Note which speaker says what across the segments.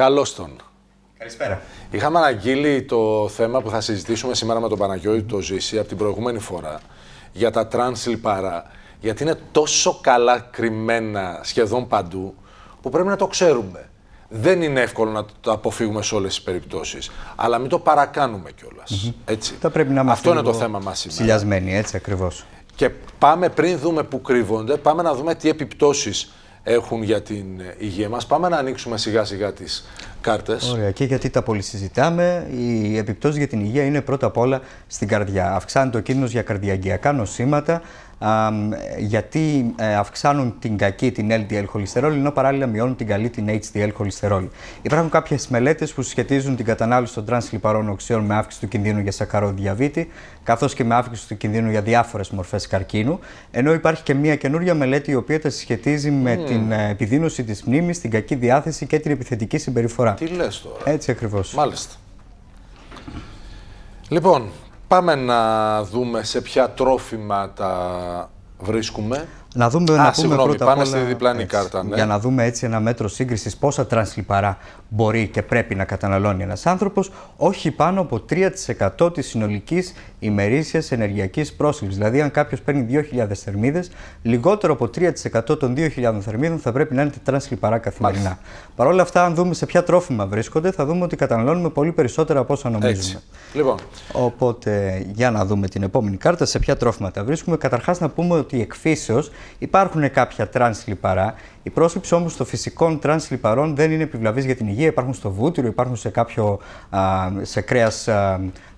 Speaker 1: Καλώς τον. Καλησπέρα. Είχαμε αναγγείλει το θέμα που θα συζητήσουμε σήμερα με τον Παναγιώτη το Ζήση από την προηγούμενη φορά για τα τρανς λιπαρά. Γιατί είναι τόσο καλά κρυμμένα σχεδόν παντού που πρέπει να το ξέρουμε. Δεν είναι εύκολο να το αποφύγουμε σε όλες τις περιπτώσεις. Αλλά μην το παρακάνουμε κιόλας.
Speaker 2: Αυτό είναι το θέμα μας σήμερα. Ψηλιασμένοι, έτσι ακριβώς.
Speaker 1: Και πάμε πριν δούμε που κρύβονται, πάμε να δούμε τι επιπτώσεις έχουν για την υγεία μας. Πάμε να ανοίξουμε σιγά σιγά τις κάρτες. Ωραία
Speaker 2: και γιατί τα πολύ συζητάμε, η επιπτώσεις για την υγεία είναι πρώτα απ' όλα στην καρδιά. Αυξάνεται ο κίνδυνος για καρδιαγγειακά νοσήματα, γιατί ε, αυξάνουν την κακή την LDL χολυστερόλη, ενώ παράλληλα μειώνουν την καλή την HDL χολυστερόλη. Υπάρχουν κάποιες μελέτες που σχετίζουν την κατανάλωση των τρανς λιπαρών οξέων με αύξηση του κινδύνου για σακαροδιαβήτη, καθώς και με αύξηση του κινδύνου για διάφορες μορφές καρκίνου. Ενώ υπάρχει και μια καινούργια μελέτη η οποία τα σχετίζει με την ε, επιδείνωση της μνήμης, την κακή διάθεση και την επιθετική συμπεριφορά. Τι
Speaker 1: λες τώρα.
Speaker 2: Έτσι ακριβώς. Μάλιστα.
Speaker 1: Λοιπόν, Πάμε να δούμε σε ποια τρόφιμα τα βρίσκουμε.
Speaker 2: Να δούμε, Α, να συγγνώμη, πούμε πρώτα πάμε όλα, στη διπλάνη κάρτα. Ναι. Για να δούμε έτσι ένα μέτρο σύγκρισης πόσα λιπαρά μπορεί και πρέπει να καταναλώνει ένας άνθρωπος, όχι πάνω από 3% της συνολικής ημερήσιας ενεργειακής πρόσληψη. Δηλαδή, αν κάποιος παίρνει 2.000 θερμίδες, λιγότερο από 3% των 2.000 θερμίδων θα πρέπει να είναι λιπαρά καθημερινά. Παρ' όλα αυτά, αν δούμε σε ποια τρόφιμα βρίσκονται, θα δούμε ότι καταναλώνουμε πολύ περισσότερα από όσα νομίζουμε. Έτσι. Λοιπόν. Οπότε, για να δούμε την επόμενη κάρτα, σε ποια τρόφιμα τα βρίσκουμε. Καταρχάς, να πούμε ότι εκφύσεως υπάρχουν κάποια τρανσλιπαρά. Η πρόσληψη όμως των φυσικών τρανσλιπαρών δεν είναι επιβλαβής για την υγεία. Υπάρχουν στο βούτυρο, υπάρχουν σε, κάποιο, σε κρέας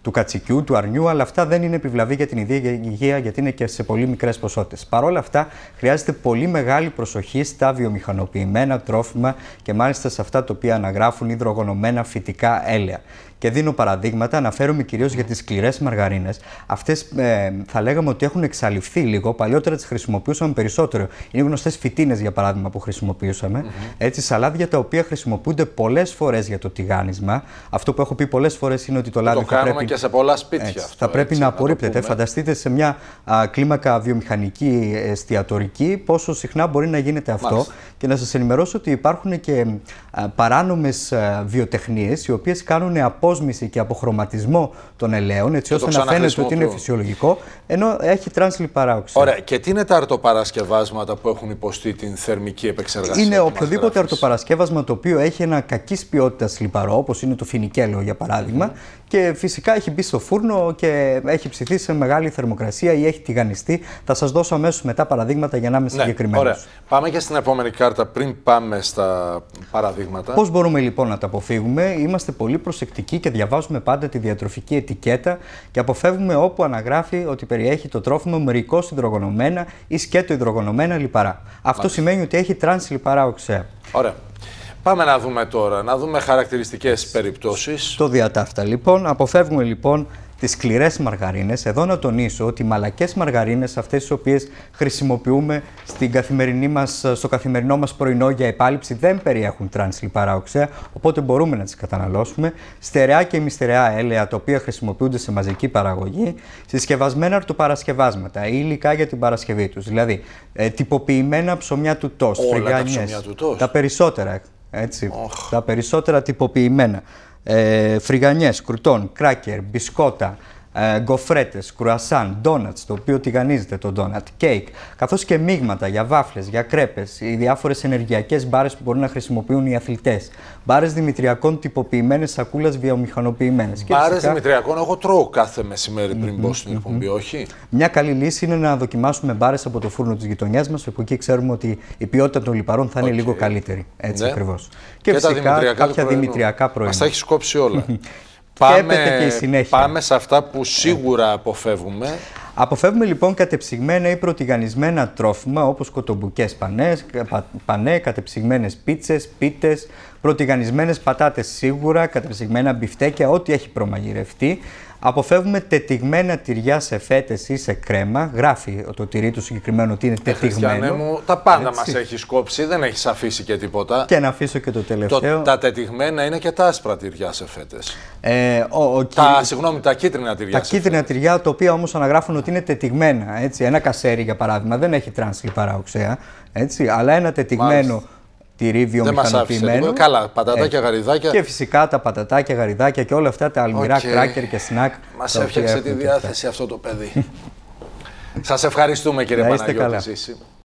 Speaker 2: του κατσικιού, του αρνιού, αλλά αυτά δεν είναι επιβλαβή για την υγεία γιατί είναι και σε πολύ μικρές ποσότητες. Παρ' όλα αυτά, χρειάζεται πολύ μεγάλη προσοχή στα βιομηχανοποιημένα τρόφιμα και μάλιστα σε αυτά τα οποία αναγράφουν υδρογονωμένα φυτικά έλαια. Και δίνω παραδείγματα, αναφέρομαι κυρίως για τις σκληρές μαργαρίνες. Αυτές ε, θα λέγαμε ότι έχουν εξαλειφθεί λίγο. Παλιότερα τις χρησιμοποιούσαμε περισσότερο. Είναι γνωστές φυτίνες, για παράδειγμα, που χρησιμοποιούσαμε. Mm -hmm. Έτσι, σαλάδια τα οποία χρησιμοποιούνται πολλές φορές για το τηγάνισμα. Αυτό που έχω πει πολλές φορές είναι ότι το λάδι το θα πρέπει
Speaker 1: και σε πολλά σπίτια. θα πρέπει
Speaker 2: να απορρίπτεται. Φανταστείτε σε μια κλίμακα βιομηχανική εστιατορική πόσο συχνά μπορεί να γίνεται αυτό και να σας ενημερώσω ότι υπάρχουν και ε, παράνομες ε, βιοτεχνίες οι οποίες κάνουν απόσμηση και αποχρωματισμό των ελαίων έτσι ώστε να φαίνεται ότι είναι φυσιολογικό ενώ έχει λιπαρά παράοξη. Ωραία.
Speaker 1: Και τι είναι τα αρτοπαρασκευάσματα που έχουν υποστεί την θερμική επεξεργασία. Είναι οποιοδήποτε
Speaker 2: αρτοπαρασκεύασμα το οποίο έχει ένα κακής ποιότητας λιπαρό όπως είναι το φινικέλαιο για παράδειγμα και φυσικά έχει μπει στο φούρνο και έχει ψηθεί σε μεγάλη θερμοκρασία ή έχει τηγανιστεί. Θα σας δώσω αμέσως μετά παραδείγματα για να είμαι ναι, Ωραία.
Speaker 1: Πάμε και στην επόμενη κάρτα κάρτα πριν πάμε στα παραδείγματα. Πώς μπορούμε
Speaker 2: λοιπόν να τα αποφύγουμε. Είμαστε πολύ προσεκτικοί και διαβάζουμε πάντα τη διατροφική ετικέτα και αποφεύγουμε όπου αναγράφει ότι περιέχει το τρόφιμο μερικώς υδρογονωμένα ή σκέτο υδρογονωμένα λιπαρά. Αυτό σημαίνει ότι έχει τρανς λιπαρά οξέα.
Speaker 1: Ωραία. Πάμε να δούμε τώρα, να δούμε χαρακτηριστικές περιπτώσεις.
Speaker 2: Το διατάφτα λοιπόν. Αποφεύγουμε λοιπόν τις σκληρές μαργαρίνες. Εδώ να τονίσω ότι οι μαλακές μαργαρίνες, αυτές τις οποίες χρησιμοποιούμε στην καθημερινή μας, στο καθημερινό μας πρωινό για επάλυψη, δεν περιέχουν τρανς λιπαρά οξέα, οπότε μπορούμε να τις καταναλώσουμε. Στερεά και μυστερεά έλαια, τα οποία χρησιμοποιούνται σε μαζική παραγωγή, συσκευασμένα αρτοπαρασκευάσματα ή υλικά για την παρασκευή τους. Δηλαδή, ε, τυποποιημένα ψωμιά του τόστ, τα, τα περισσότερα. Έτσι, Τα περισσότερα τυποποιημένα ε, φρυγανιές, κρουτών, κράκερ, μπισκότα, ε, γκοφρέτες, κρουασάν, ντόνατ, το οποίο τηγανίζεται το ντόνατ, κέικ, καθώς και μείγματα για βάφλες, για κρέπες, οι διάφορες ενεργειακές μπάρες που μπορούν να χρησιμοποιούν οι αθλητές. Μπάρες Δημητριακών τυποποιημένες, σακούλας βιομηχανοποιημένες. Μπάρες φυσικά...
Speaker 1: Δημητριακών, εγώ τρώω κάθε μεσημέρι πριν μπω στην εκπομπή, όχι.
Speaker 2: Μια καλή λύση είναι να δοκιμάσουμε μπάρες από το φούρνο της γειτονιάς μας, όπου εκεί ξέρουμε ότι η ποιότητα των λιπαρών θα είναι λίγο καλύτερη. Έτσι ναι. ακριβώς. Και, και, φυσικά κάποια δημητριακά προϊόντα. Μας τα έχει
Speaker 1: κόψει όλα. Πάμε, και Πάμε σε αυτά που σίγουρα αποφεύγουμε.
Speaker 2: Αποφεύγουμε λοιπόν κατεψυγμένα ή προτιγανισμένα τρόφιμα όπως κοτομπουκές πανές, πανέ, κατεψυγμένες πίτσες, πίτες, προτιγανισμένες πατάτες σίγουρα, κατεψυγμένα μπιφτέκια, ό,τι έχει προμαγειρευτεί. Αποφεύγουμε τετιγμένα τυριά σε φέτες ή σε κρέμα. Γράφει το τυρί του συγκεκριμένο ότι είναι τετιγμένο. Ε, μου, τα πάντα μας
Speaker 1: έχει κόψει, δεν έχεις αφήσει και τίποτα. Και
Speaker 2: να αφήσω και το τελευταίο. Το,
Speaker 1: τα τετιγμένα είναι και τα άσπρα τυριά σε φέτες. Ε, τα, Συγγνώμη, τα κίτρινα τυριά. Τα σε κίτρινα
Speaker 2: φέτες. τυριά, τα οποία όμως αναγράφουν ότι είναι τετιγμένα. Έτσι. Ένα κασέρι, για παράδειγμα, δεν έχει τρανς παρά οξέα. αλλά ένα τετιγμένο Μάλιστα τυρί βιομηχανοποιημένο. Λοιπόν, καλά, πατατάκια,
Speaker 1: γαριδάκια. Και
Speaker 2: φυσικά τα πατατάκια, γαριδάκια και όλα αυτά τα αλμυρά, okay. κράκερ και σνακ. Μας έφτιαξε τη διάθεση
Speaker 1: αυτό το παιδί. Σας ευχαριστούμε κύριε Παναγιώτη.